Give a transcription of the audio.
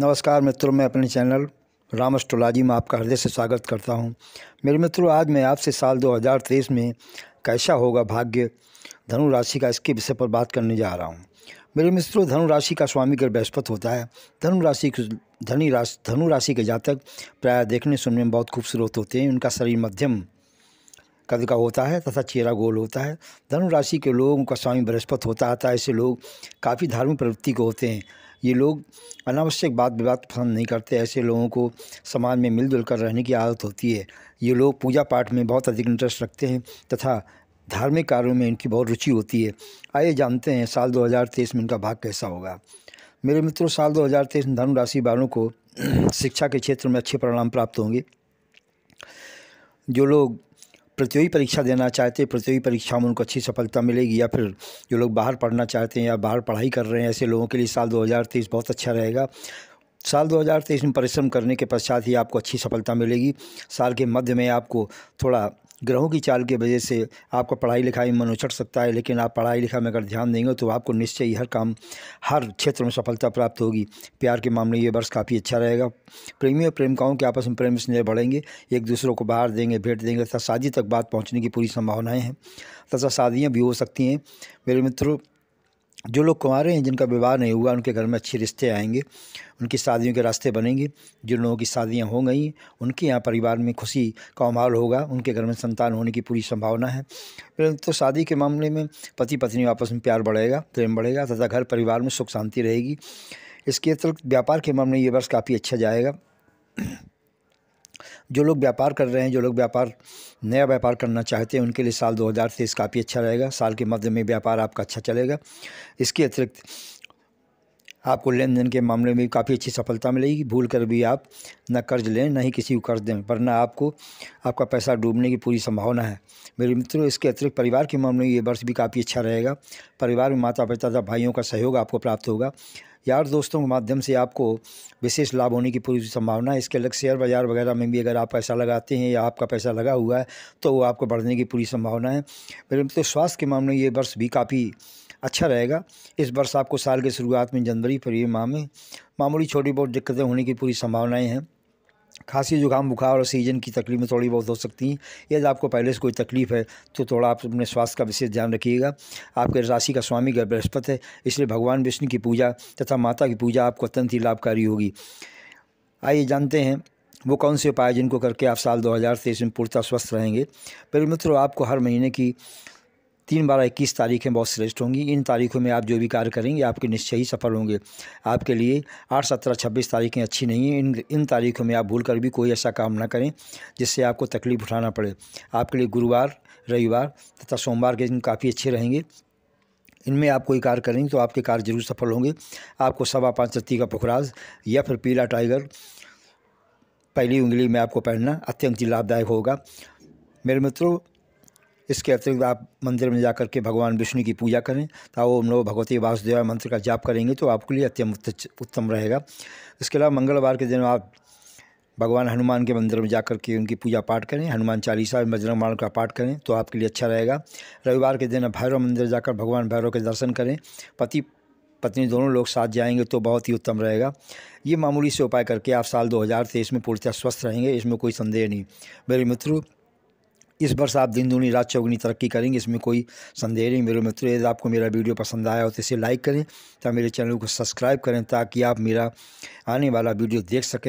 नमस्कार मित्रों मैं अपने चैनल राम एस्ट्रोलॉजी में आपका हृदय से स्वागत करता हूं मेरे मित्रों आज मैं आपसे साल 2023 में कैसा होगा भाग्य धनु राशि का इसके विषय पर बात करने जा रहा हूं मेरे मित्रों धनु राशि का स्वामी ग्रह बृहस्पति होता है धनु राशि धनी राशि धनु राशि के जातक प्राय देखने सुनने में बहुत खूबसूरत होते हैं उनका शरीर मध्यम कद का होता है तथा चेहरा गोल होता है धनु राशि के लोगों का स्वामी बृहस्पति होता आता है ऐसे लोग काफ़ी धार्मिक प्रवृत्ति के होते हैं ये लोग अनावश्यक बात विवाद पसंद नहीं करते ऐसे लोगों को समाज में मिलजुल कर रहने की आदत होती है ये लोग पूजा पाठ में बहुत अधिक इंटरेस्ट रखते हैं तथा धार्मिक कार्यों में इनकी बहुत रुचि होती है आइए जानते हैं साल 2023 में इनका भाग कैसा होगा मेरे मित्रों साल 2023 में धनु राशि वालों को शिक्षा के क्षेत्र में अच्छे परिणाम प्राप्त होंगे जो लोग प्रतियोगी परीक्षा देना चाहते हैं प्रतियोगी परीक्षा में उनको अच्छी सफलता मिलेगी या फिर जो लोग बाहर पढ़ना चाहते हैं या बाहर पढ़ाई कर रहे हैं ऐसे लोगों के लिए साल 2023 बहुत अच्छा रहेगा साल 2023 में परिश्रम करने के पश्चात ही आपको अच्छी सफलता मिलेगी साल के मध्य में आपको थोड़ा ग्रहों की चाल की वजह से आपका पढ़ाई लिखाई में मन उछट सकता है लेकिन आप पढ़ाई लिखाई में अगर ध्यान देंगे तो आपको निश्चय ही हर काम हर क्षेत्र में सफलता प्राप्त होगी प्यार के मामले ये वर्ष काफ़ी अच्छा रहेगा प्रेमी और प्रेमिकाओं के आपस में प्रेम स्नेह बढ़ेंगे एक दूसरों को बाहर देंगे भेंट देंगे तथा शादी तक बात पहुँचने की पूरी संभावनाएँ हैं तथा शादियाँ भी हो सकती हैं मेरे मित्रों जो लोग कुंवारे हैं जिनका विवाह नहीं हुआ उनके घर में अच्छे रिश्ते आएंगे उनकी शादियों के रास्ते बनेंगे जिन लोगों की शादियाँ हो गई उनके यहाँ परिवार में खुशी का माहौल होगा उनके घर में संतान होने की पूरी संभावना है परंतु तो शादी के मामले में पति पत्नी आपस में प्यार बढ़ेगा प्रेम बढ़ेगा तथा घर परिवार में सुख शांति रहेगी इसके अतिरिक्त व्यापार के मामले ये वर्ष काफ़ी अच्छा जाएगा जो लोग व्यापार कर रहे हैं जो लोग व्यापार नया व्यापार करना चाहते हैं उनके लिए साल दो हज़ार तेईस काफ़ी अच्छा रहेगा साल के मध्य में व्यापार आपका अच्छा चलेगा इसके अतिरिक्त आपको लेन देन के मामले में काफ़ी अच्छी सफलता मिलेगी भूल कर भी आप न कर्ज लें न ही किसी को कर्ज दें वरना आपको आपका पैसा डूबने की पूरी संभावना है मेरे मित्रों इसके अतिरिक्त परिवार के मामले में ये वर्ष भी काफ़ी अच्छा रहेगा परिवार में माता पिता तथा भाइयों का सहयोग आपको प्राप्त होगा यार दोस्तों के माध्यम से आपको विशेष लाभ होने की पूरी संभावना है इसके अलग शेयर बाज़ार वगैरह में भी अगर आप पैसा लगाते हैं या आपका पैसा लगा हुआ है तो वो आपको बढ़ने की पूरी संभावना है मेरे मित्रों स्वास्थ्य के मामले में ये वर्ष भी काफ़ी अच्छा रहेगा इस वर्ष आपको साल के शुरुआत में जनवरी फरवरी माह में मामूली छोटी बहुत दिक्कतें होने की पूरी संभावनाएँ हैं खांसी जुकाम बुखार और सीजन की तकलीफ़ें थोड़ी बहुत हो सकती हैं यदि आपको पहले से कोई तकलीफ़ है तो थोड़ा आप अपने स्वास्थ्य का विशेष ध्यान रखिएगा आपके राशि का स्वामी गर्भ बृहस्पति है इसलिए भगवान विष्णु की पूजा तथा माता की पूजा आपको अत्यंत ही लाभकारी होगी आइए जानते हैं वो कौन से उपाय जिनको करके आप साल दो में पूर्णतः स्वस्थ रहेंगे मेरे मित्रों आपको हर महीने की तीन बारह इक्कीस तारीखें बहुत श्रेष्ठ होंगी इन तारीखों में आप जो भी कार्य करेंगे आपके निश्चय ही सफल होंगे आपके लिए आठ सत्रह छब्बीस तारीखें अच्छी नहीं हैं इन इन तारीखों में आप भूल कर भी कोई ऐसा काम ना करें जिससे आपको तकलीफ उठाना पड़े आपके लिए गुरुवार रविवार तथा सोमवार के दिन काफ़ी अच्छे रहेंगे इनमें आप कोई कार्य करेंगे तो आपके कार्य जरूर सफल होंगे आपको सवा पाँच तत्ती का पुखराज या फिर पीला टाइगर पहली उंगली में आपको पहनना अत्यंत ही लाभदायक होगा मेरे मित्रों इसके अतिरिक्त आप मंदिर में जाकर के भगवान विष्णु की पूजा करें ताओ ओम नमो भगवती वासुदेवा मंत्र का जाप करेंगे तो आपके लिए अत्यंत उत्तम रहेगा इसके अलावा मंगलवार के दिन आप भगवान हनुमान के मंदिर में जाकर के उनकी पूजा पाठ करें हनुमान चालीसा और बजरंग माल का पाठ करें तो आपके लिए अच्छा रहेगा रविवार के दिन भैरव मंदिर जाकर भगवान भैरव के दर्शन करें पति पत्नी दोनों लोग साथ जाएंगे तो बहुत ही उत्तम रहेगा ये मामूली से उपाय करके आप साल 2023 में पूर्णतः स्वस्थ रहेंगे इसमें कोई संदेह नहीं मेरे मित्रों इस वर्ष आप दिन दुनी रात चौगनी तरक्की करेंगे इसमें कोई संदेह नहीं मेरे मित्रों यदि आपको मेरा वीडियो पसंद आया हो तो इसे लाइक करें तथा तो मेरे चैनल को सब्सक्राइब करें ताकि आप मेरा आने वाला वीडियो देख सकें